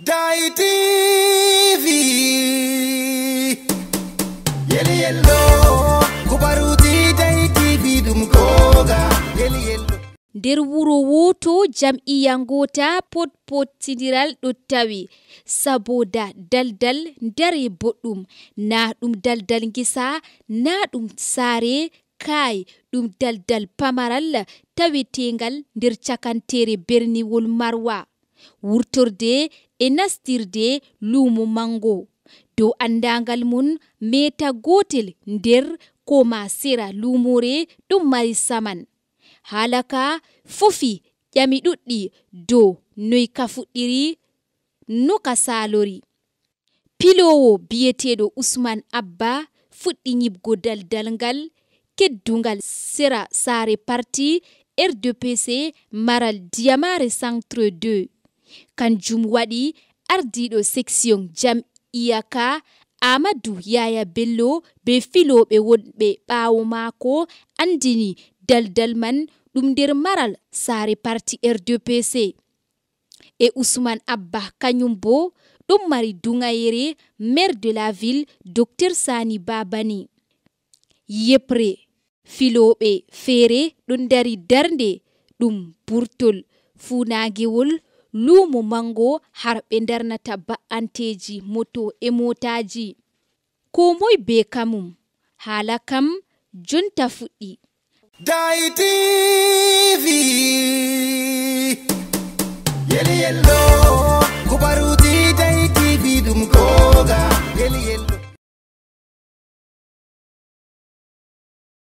nder wuro woto jam'iya ngota potpotidiral ɗo tawi saboda daldal ndare boɗɗum na ɗum daldal ngesa na ɗum saare kai ɗum daldal pamaral tawetengal nder cakantere berniwol marwa wurtorde e nastirde lumo mango dow andagal mun meta gotel nder koma sera lumore ɗum mari saman halaka fofi ƴami ɗuɗɗi dow noyi ka fuɗɗiri noka salori pilowo biyeteɗo usman abba fuɗɗi yibgo daldal ngal keddungal sera sare parti rdpc maral diyamare centre 2 kanjum waɗi ardiɗo section jam ka amadu yaya bello be filoɓe wonɓe ɓawo maako andini daldal man ɗum nder maral saare parti rdpc e usman abba kañum bo ɗum mari dugayere maire de la ville docteur sani babani yepre filoɓe feere ɗon dari darde ɗum burtol funagewol luumo manngo har ɓe ndernata ba'anteeji moto e mootaaji ko moy bee kamum haala kam jonta fuɗɗi daytv yelyello